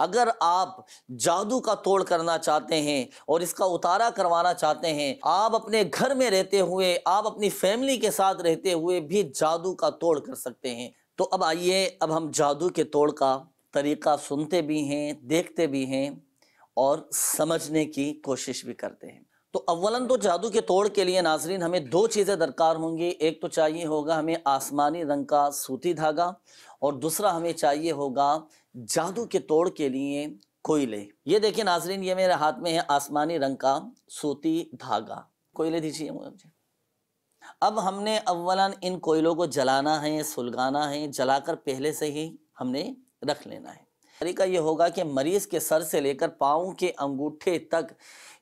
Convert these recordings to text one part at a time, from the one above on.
अगर आप जादू का तोड़ करना चाहते हैं और इसका उतारा करवाना चाहते हैं आप अपने घर में रहते हुए आप अपनी फैमिली के साथ रहते हुए भी जादू का तोड़ कर सकते हैं तो अब आइए अब हम जादू के तोड़ का तरीका सुनते भी हैं देखते भी हैं और समझने की कोशिश भी करते हैं तो अव्वलन तो जादू के तोड़ के लिए नाजरीन हमें दो चीज़ें दरकार होंगी एक तो चाहिए होगा हमें आसमानी रंग का सूती धागा और दूसरा हमें चाहिए होगा जादू के तोड़ के लिए कोयले ये देखिए नाजरीन ये मेरे हाथ में है आसमानी रंग का सूती धागा कोयले दीजिए मुझे अब हमने अव्वलन इन कोयलों को जलाना है सुलगाना है जलाकर पहले से ही हमने रख लेना है तरीका ये होगा कि मरीज़ के सर से लेकर पाँव के अंगूठे तक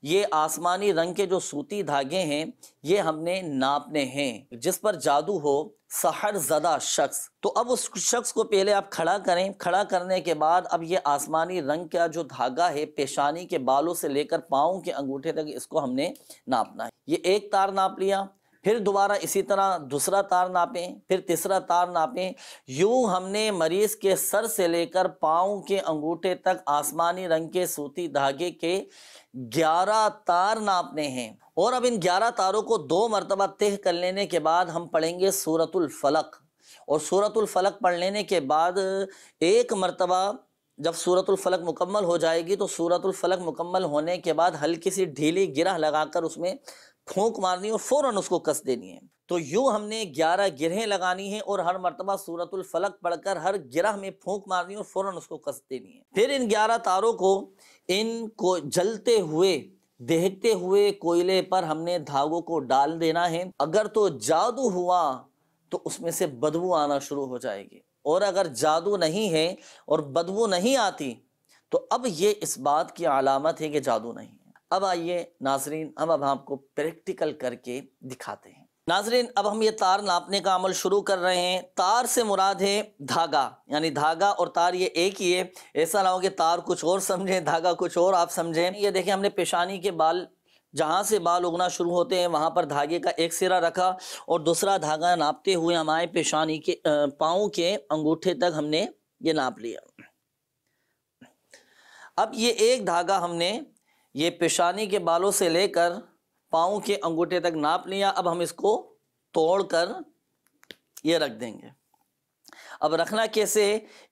ये आसमानी रंग के जो सूती धागे हैं ये हमने नापने हैं जिस पर जादू हो सहर ज़दा शख्स तो अब उस शख्स को पहले आप खड़ा करें खड़ा करने के बाद अब ये आसमानी रंग का जो धागा है पेशानी के बालों से लेकर पाँव के अंगूठे तक इसको हमने नापना है ये एक तार नाप लिया फिर दोबारा इसी तरह दूसरा तार नापें फिर तीसरा तार नापें यूं हमने मरीज के सर से लेकर पाँव के अंगूठे तक आसमानी रंग के सूती धागे के ग्यारह तार नापने हैं और अब इन ग्यारह तारों को दो मरतबा तह कर लेने के बाद हम पढ़ेंगे सूरतुल फलक और सूरतुल फलक पढ़ लेने के बाद एक मरतबा जब सूरतुल फलक मुकम्मल हो जाएगी तो सूरतुल फलक मुकम्मल होने के बाद हल्की सी ढीली गिरह लगाकर उसमें ठोंक मारनी और फौरन उसको कस देनी है तो यूँ हमने ग्यारह गिरहें लगानी है और हर मरतबा सूरतुल फलक पढ़कर हर गिरह में फूंक मारनी और फौरन उसको कस देनी है फिर इन ग्यारह तारों को इन को जलते हुए देखते हुए कोयले पर हमने धागों को डाल देना है अगर तो जादू हुआ तो उसमें से बदबू आना शुरू हो जाएगी और अगर जादू नहीं है और बदबू नहीं आती तो अब ये इस बात की अलामत है कि जादू नहीं अब आइए नाजरीन हम अब आपको प्रैक्टिकल करके दिखाते हैं नाजरीन अब हम ये तार नापने का अमल शुरू कर रहे हैं तार से मुराद है धागा यानी धागा और तार ये एक ही है ऐसा ना हो कि तार कुछ और समझें धागा कुछ और आप समझें ये देखें हमने पेशानी के बाल जहाँ से बाल उगना शुरू होते हैं वहाँ पर धागे का एक सिरा रखा और दूसरा धागा नापते हुए हमारे पेशानी के पाँव के अंगूठे तक हमने ये नाप लिया अब ये एक धागा हमने ये पेशानी के बालों से लेकर पाँव के अंगूठे तक नाप लिया अब हम इसको तोड़कर ये रख देंगे अब रखना कैसे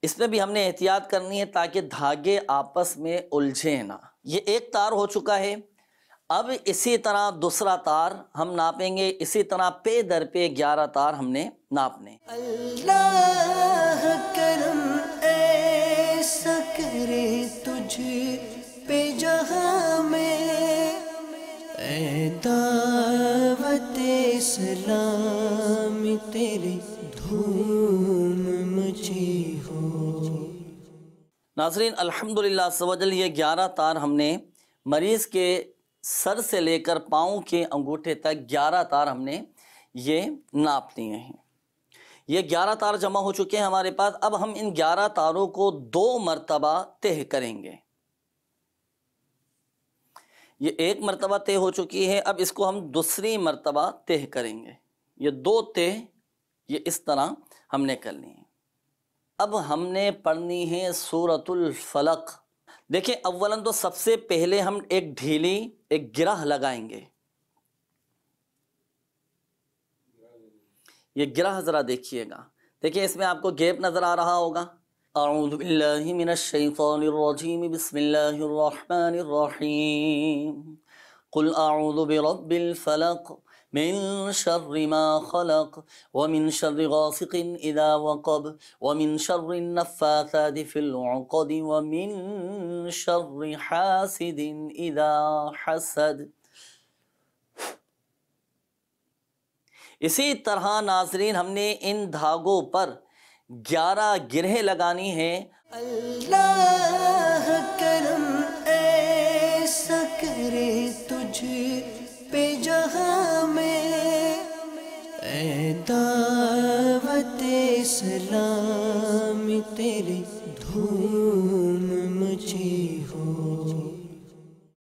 इसमें भी हमने एहतियात करनी है ताकि धागे आपस में उलझे ना ये एक तार हो चुका है अब इसी तरह दूसरा तार हम नापेंगे इसी तरह पे दर पे ग्यारह तार हमने नापने अल्लाह करम ऐसा करे तुझे पे जहाँ में दावत सलाम तेरे धूम मुझे हो नाजरीन अल्हम्दुलिल्लाह सवजल ये ग्यारह तार हमने मरीज़ के सर से लेकर पाँव के अंगूठे तक ग्यारह तार हमने ये नाप लिए हैं ये ग्यारह तार जमा हो चुके हैं हमारे पास अब हम इन ग्यारह तारों को दो मरतबा तह करेंगे ये एक मरतबा तय हो चुकी है अब इसको हम दूसरी मरतबा तय करेंगे ये दो तय ये इस तरह हमने करनी है अब हमने पढ़नी है सूरतुल फलक देखिए अव्वलन तो सबसे पहले हम एक ढीली एक गिरह लगाएंगे ये गिरह ज़रा देखिएगा देखिए इसमें आपको गैप नज़र आ रहा होगा أعوذ بالله من الشيطان الرجيم بسم الله الرحمن الرحيم قل أعوذ برب الفلق من شر ما خلق ومن شر غاسق إذا وقب ومن شر النفاثات في العقد ومن شر حاسد إذا حسد اسی طرح ناظرین ہم نے ان دھاگوں پر ग्यारह गिरह लगानी है अल्लाह करम ऐसा करे तुझे पे जहां में दावत सलाम तेरे धूम मुझे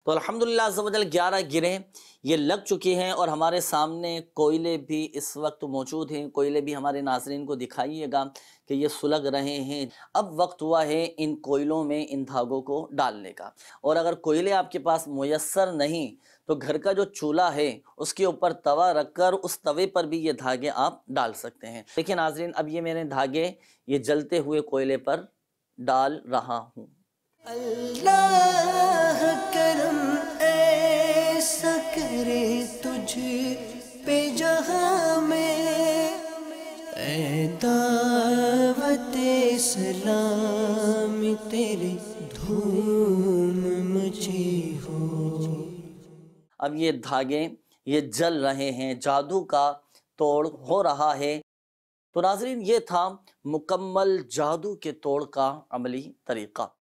तो अल्हम्दुलिल्लाह अल्हम्दुलिल्लाह ग्यारह गिरें ये लग चुकी हैं और हमारे सामने कोयले भी इस वक्त मौजूद हैं कोयले भी हमारे नाजरन को दिखाइएगा कि ये सुलग रहे हैं अब वक्त हुआ है इन कोयलों में इन धागों को डालने का और अगर कोयले आपके पास मैसर नहीं तो घर का जो चूल्हा है उसके ऊपर तवा रखकर उस तवे पर भी ये धागे आप डाल सकते हैं लेकिन नाजरीन अब ये मेरे धागे ये जलते हुए कोयले पर डाल रहा हूँ दावत सलाम तेरे धूम मुझे हो अब ये धागे ये जल रहे हैं जादू का तोड़ हो रहा है तो नाजरीन ये था मुकम्मल जादू के तोड़ का अमली तरीक़ा